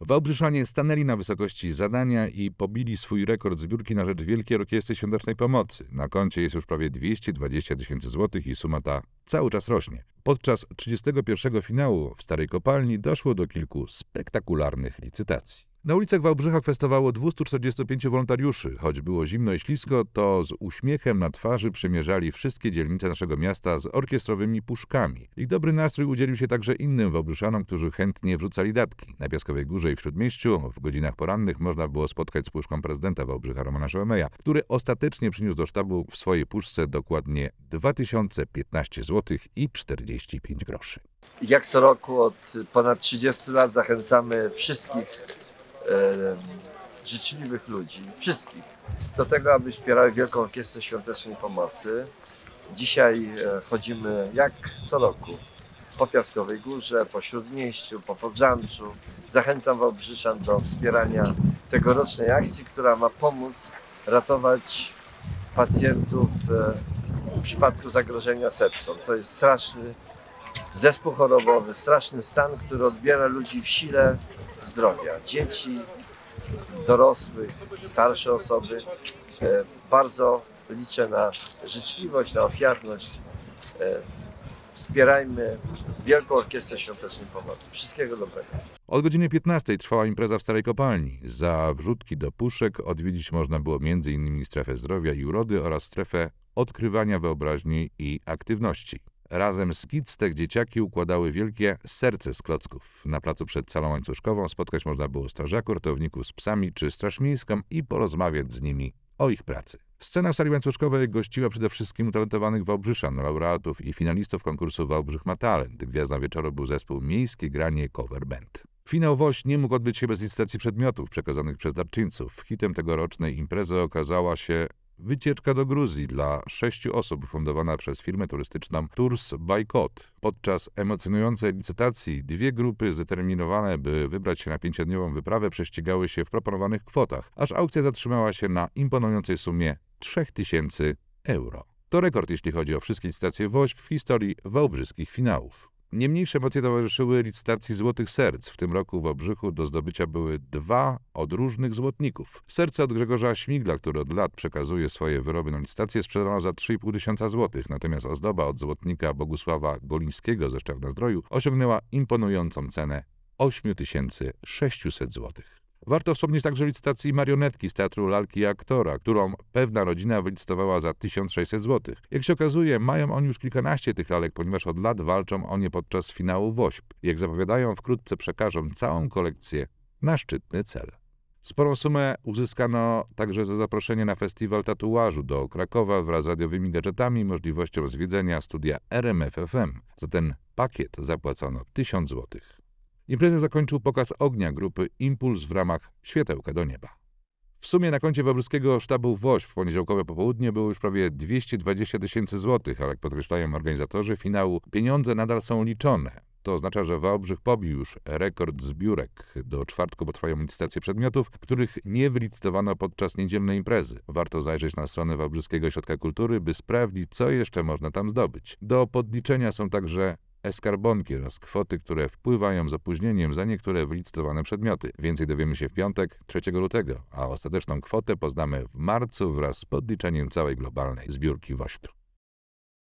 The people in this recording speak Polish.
Wałbrzyszanie stanęli na wysokości zadania i pobili swój rekord zbiórki na rzecz Wielkiej Orkiestry Świątecznej Pomocy. Na koncie jest już prawie 220 tysięcy złotych i suma ta cały czas rośnie. Podczas 31 finału w Starej Kopalni doszło do kilku spektakularnych licytacji. Na ulicach Wałbrzycha kwestowało 245 wolontariuszy. Choć było zimno i ślisko, to z uśmiechem na twarzy przemierzali wszystkie dzielnice naszego miasta z orkiestrowymi puszkami. Ich dobry nastrój udzielił się także innym Wałbrzyszanom, którzy chętnie wrzucali datki. Na Piaskowej Górze i w Śródmieściu w godzinach porannych można było spotkać z puszką prezydenta Wałbrzycha Romana Szelemeja, który ostatecznie przyniósł do sztabu w swojej puszce dokładnie 2015 zł i 45 groszy. Jak co roku od ponad 30 lat zachęcamy wszystkich życzliwych ludzi, wszystkich, do tego, aby wspierały Wielką Orkiestrę Świątecznej Pomocy. Dzisiaj chodzimy jak co roku po Piaskowej Górze, po Śródmieściu, po Podzanczu. Zachęcam Wałbrzyszan do wspierania tegorocznej akcji, która ma pomóc ratować pacjentów w przypadku zagrożenia sepsą. To jest straszny zespół chorobowy, straszny stan, który odbiera ludzi w sile zdrowia. Dzieci, dorosłych, starsze osoby. E, bardzo liczę na życzliwość, na ofiarność. E, wspierajmy Wielką Orkiestrę Świątecznej Pomocy. Wszystkiego dobrego. Od godziny 15 trwała impreza w Starej Kopalni. Za wrzutki do puszek odwiedzić można było m.in. strefę zdrowia i urody oraz strefę odkrywania wyobraźni i aktywności. Razem z Kids te dzieciaki układały wielkie serce z klocków. Na placu przed salą łańcuszkową spotkać można było strażaków, ratowników z psami czy straż miejską i porozmawiać z nimi o ich pracy. Scena w sali łańcuszkowej gościła przede wszystkim utalentowanych Wałbrzyszan, laureatów i finalistów konkursu Wałbrzych ma talent. Gwiazdą wieczoru był zespół Miejskie Granie Cover Band. Finał WOŚ nie mógł odbyć się bez licytacji przedmiotów przekazanych przez darczyńców. Hitem tegorocznej imprezy okazała się Wycieczka do Gruzji dla sześciu osób fundowana przez firmę turystyczną Tours Bajkot. Podczas emocjonującej licytacji dwie grupy zdeterminowane, by wybrać się na pięciodniową wyprawę, prześcigały się w proponowanych kwotach, aż aukcja zatrzymała się na imponującej sumie 3000 euro. To rekord, jeśli chodzi o wszystkie licytacje WOŚP w historii wałbrzyskich finałów. Nie mniejsze emocje towarzyszyły licytacji Złotych Serc. W tym roku w Obrzychu do zdobycia były dwa od różnych złotników. Serce od Grzegorza Śmigla, który od lat przekazuje swoje wyroby na licytację, sprzedano za 3,5 tysiąca złotych, natomiast ozdoba od złotnika Bogusława Golińskiego ze Szczawna Zdroju osiągnęła imponującą cenę 8600 złotych. Warto wspomnieć także o licytacji marionetki z teatru lalki i aktora, którą pewna rodzina wylicytowała za 1600 zł. Jak się okazuje, mają oni już kilkanaście tych lalek, ponieważ od lat walczą o nie podczas finału WOŚP. Jak zapowiadają, wkrótce przekażą całą kolekcję na szczytny cel. Sporą sumę uzyskano także za zaproszenie na festiwal tatuażu do Krakowa wraz z radiowymi gadżetami i możliwością zwiedzenia studia RMFFM. Za ten pakiet zapłacono 1000 złotych. Imprezę zakończył pokaz ognia grupy Impuls w ramach Światełka do Nieba. W sumie na koncie wawelskiego sztabu WOŚ w poniedziałkowe popołudnie było już prawie 220 tysięcy złotych, ale jak podkreślają organizatorzy finału, pieniądze nadal są liczone. To oznacza, że Wałbrzych pobił już rekord zbiórek. Do czwartku potrwają licytacje przedmiotów, których nie wylicytowano podczas niedzielnej imprezy. Warto zajrzeć na stronę Wałbrzyskiego Ośrodka Kultury, by sprawdzić, co jeszcze można tam zdobyć. Do podliczenia są także e-skarbonki oraz kwoty, które wpływają z opóźnieniem za niektóre wylicytowane przedmioty. Więcej dowiemy się w piątek, 3 lutego, a ostateczną kwotę poznamy w marcu wraz z podliczeniem całej globalnej zbiórki WOŚP.